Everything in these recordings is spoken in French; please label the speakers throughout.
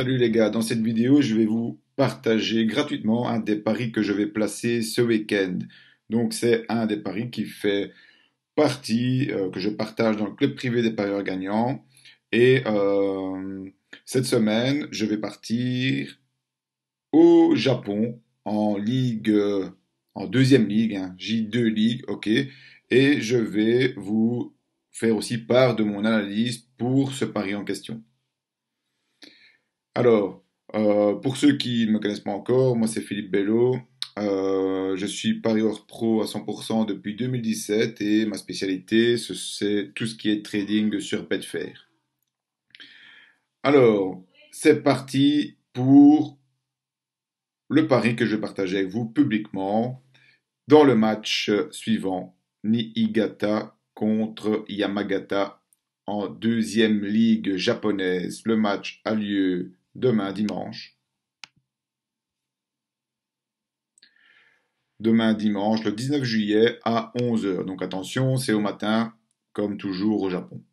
Speaker 1: Salut les gars, dans cette vidéo je vais vous partager gratuitement un des paris que je vais placer ce week-end. Donc c'est un des paris qui fait partie, euh, que je partage dans le club privé des parieurs gagnants. Et euh, cette semaine je vais partir au Japon en ligue, euh, en deuxième ligue, hein, J2 ligue, ok. Et je vais vous faire aussi part de mon analyse pour ce pari en question. Alors, euh, pour ceux qui ne me connaissent pas encore, moi c'est Philippe Bello. Euh, je suis parieur pro à 100% depuis 2017 et ma spécialité, c'est tout ce qui est trading sur Betfair. Alors, c'est parti pour le pari que je vais partager avec vous publiquement dans le match suivant Niigata contre Yamagata en deuxième ligue japonaise. Le match a lieu Demain dimanche. Demain dimanche, le 19 juillet à 11h. Donc attention, c'est au matin, comme toujours au Japon.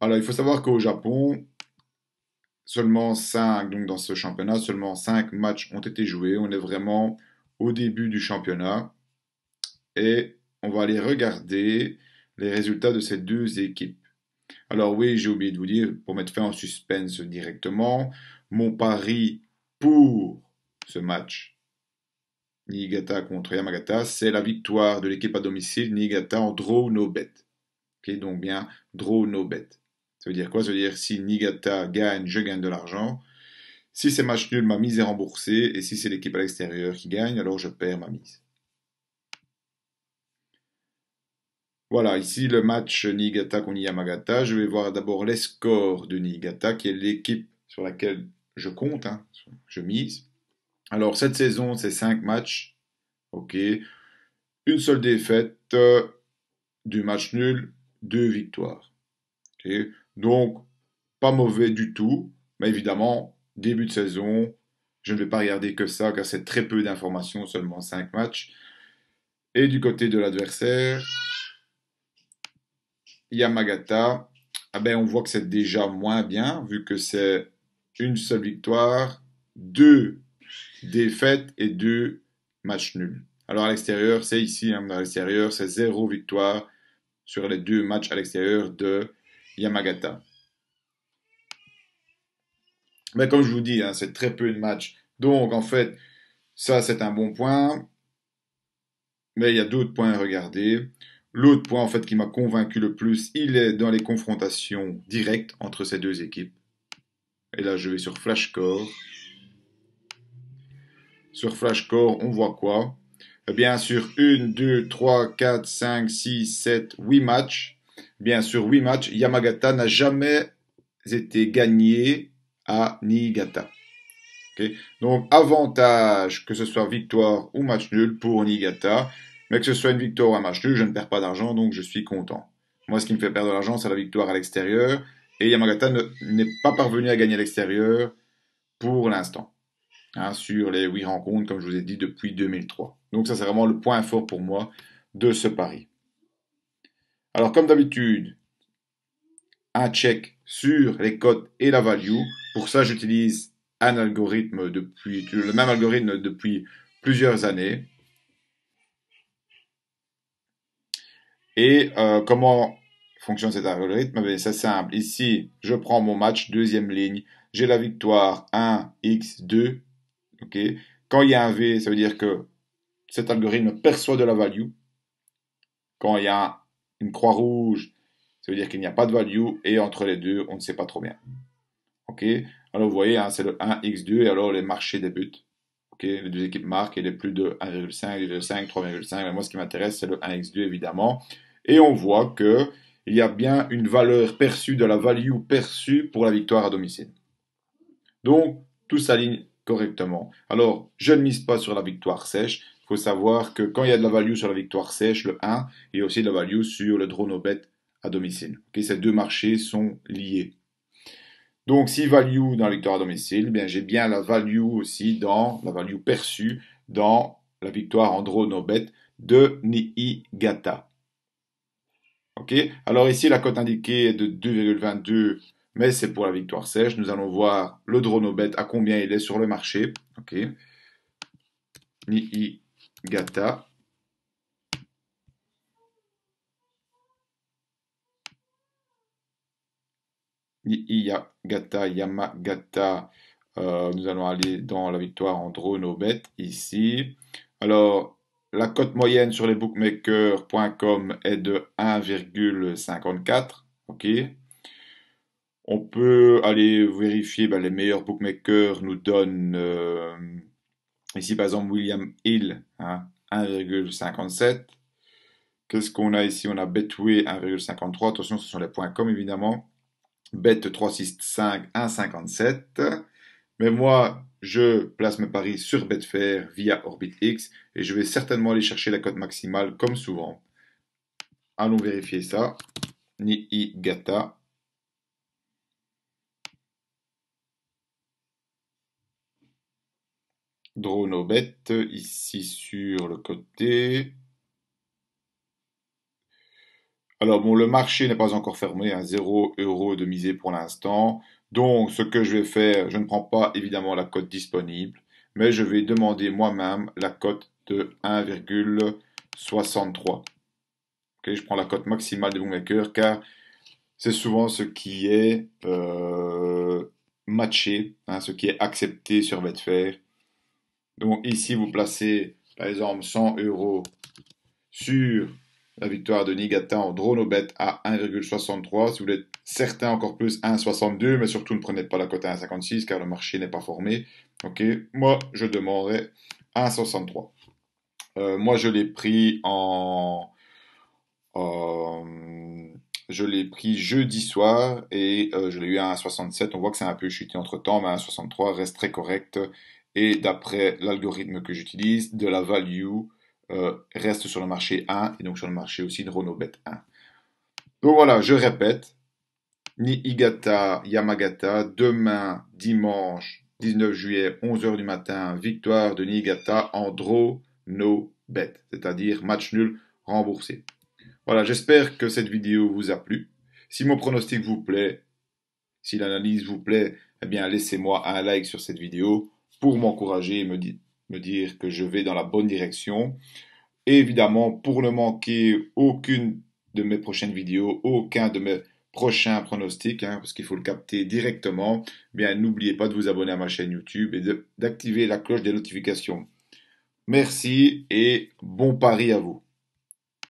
Speaker 1: Alors il faut savoir qu'au Japon, seulement 5, donc dans ce championnat, seulement 5 matchs ont été joués. On est vraiment au début du championnat. Et on va aller regarder les résultats de ces deux équipes. Alors oui, j'ai oublié de vous dire, pour mettre fin en suspense directement, mon pari pour ce match Niigata contre Yamagata, c'est la victoire de l'équipe à domicile Niigata en draw no bet. donc bien draw no bet. Ça veut dire quoi Ça veut dire si Niigata gagne, je gagne de l'argent. Si c'est match nul, ma mise est remboursée. Et si c'est l'équipe à l'extérieur qui gagne, alors je perds ma mise. Voilà, ici le match Niigata contre Yamagata. Je vais voir d'abord les scores de Niigata, qui est l'équipe sur laquelle je compte, hein, je mise. Alors cette saison, c'est 5 matchs. Ok. Une seule défaite, euh, du match nul, deux victoires. Donc, pas mauvais du tout. Mais évidemment, début de saison, je ne vais pas regarder que ça, car c'est très peu d'informations, seulement 5 matchs. Et du côté de l'adversaire, Yamagata, ah ben, on voit que c'est déjà moins bien, vu que c'est une seule victoire, deux défaites et deux matchs nuls. Alors à l'extérieur, c'est ici, hein, à l'extérieur, c'est zéro victoire sur les deux matchs à l'extérieur de Yamagata. Mais comme je vous dis, hein, c'est très peu de matchs. Donc en fait, ça c'est un bon point. Mais il y a d'autres points à regarder. L'autre point en fait qui m'a convaincu le plus, il est dans les confrontations directes entre ces deux équipes. Et là, je vais sur Flashcore. Sur Flashcore, on voit quoi eh Bien sûr, 1, 2, 3, 4, 5, 6, 7, 8 matchs. Bien sûr, 8 matchs. Yamagata n'a jamais été gagné à Niigata. Donc, avantage, que ce soit victoire ou match nul pour Niigata. Mais que ce soit une victoire ou un match nul, je ne perds pas d'argent, donc je suis content. Moi, ce qui me fait perdre de l'argent, c'est la victoire à l'extérieur. Et Yamagata n'est pas parvenu à gagner à l'extérieur pour l'instant. Hein, sur les huit rencontres, comme je vous ai dit, depuis 2003. Donc ça, c'est vraiment le point fort pour moi de ce pari. Alors, comme d'habitude, un check sur les cotes et la value. Pour ça, j'utilise un algorithme depuis, le même algorithme depuis plusieurs années. Et euh, comment fonctionne cet algorithme eh C'est simple. Ici, je prends mon match, deuxième ligne, j'ai la victoire 1, x, 2. ok Quand il y a un V, ça veut dire que cet algorithme perçoit de la value. Quand il y a une croix rouge, ça veut dire qu'il n'y a pas de value. Et entre les deux, on ne sait pas trop bien. ok alors vous voyez, hein, c'est le 1, x2, et alors les marchés débutent les deux équipes marquent, il est plus de 1,5, 2,5, 3,5. Moi, ce qui m'intéresse, c'est le 1 x 2, évidemment. Et on voit qu'il y a bien une valeur perçue, de la value perçue pour la victoire à domicile. Donc, tout s'aligne correctement. Alors, je ne mise pas sur la victoire sèche. Il faut savoir que quand il y a de la value sur la victoire sèche, le 1, il y a aussi de la value sur le drone au bête à domicile. ces deux marchés sont liés. Donc, si value dans la victoire à domicile, bien, j'ai bien la value aussi dans la value perçue dans la victoire en draw no bet de Niigata. Ok Alors, ici, la cote indiquée est de 2,22, mais c'est pour la victoire sèche. Nous allons voir le draw no bet à combien il est sur le marché. Ok Niigata. Iyagata, Yamagata. Euh, nous allons aller dans la victoire en drone au bet ici. Alors, la cote moyenne sur les bookmakers.com est de 1,54. OK. On peut aller vérifier ben, les meilleurs bookmakers nous donnent euh, ici par exemple William Hill 1,57. Hein, Qu'est-ce qu'on a ici On a Betway 1,53. Attention, ce sont les points com évidemment bête 365 1,57. Mais moi, je place mes paris sur Betfair via OrbitX et je vais certainement aller chercher la cote maximale comme souvent. Allons vérifier ça. Ni Gata. Drone ici sur le côté. Alors bon, le marché n'est pas encore fermé, à hein. 0 euro de misée pour l'instant. Donc ce que je vais faire, je ne prends pas évidemment la cote disponible, mais je vais demander moi-même la cote de 1,63. je prends la cote maximale des bookmakers car c'est souvent ce qui est euh, matché, hein, ce qui est accepté sur Betfair. Donc ici, vous placez par exemple 100 euros sur la victoire de Nigata en drone au bet à 1,63. Si vous voulez certain, encore plus, 1,62. Mais surtout, ne prenez pas la cote à 1,56 car le marché n'est pas formé. Ok, moi je demanderais 1,63. Euh, moi je l'ai pris en. Euh, je l'ai pris jeudi soir et euh, je l'ai eu à 1,67. On voit que c'est un peu chuté entre temps, mais 1,63 reste très correct. Et d'après l'algorithme que j'utilise, de la value euh, reste sur le marché 1 et donc sur le marché aussi de Ronobet 1. Donc voilà, je répète, Niigata, Yamagata, demain, dimanche, 19 juillet, 11h du matin, victoire de Niigata en dro no bet, c'est-à-dire match nul remboursé. Voilà, j'espère que cette vidéo vous a plu. Si mon pronostic vous plaît, si l'analyse vous plaît, eh bien laissez-moi un like sur cette vidéo pour m'encourager et me, dire me dire que je vais dans la bonne direction. évidemment, pour ne manquer aucune de mes prochaines vidéos, aucun de mes prochains pronostics, hein, parce qu'il faut le capter directement, eh bien n'oubliez pas de vous abonner à ma chaîne YouTube et d'activer la cloche des notifications. Merci et bon pari à vous.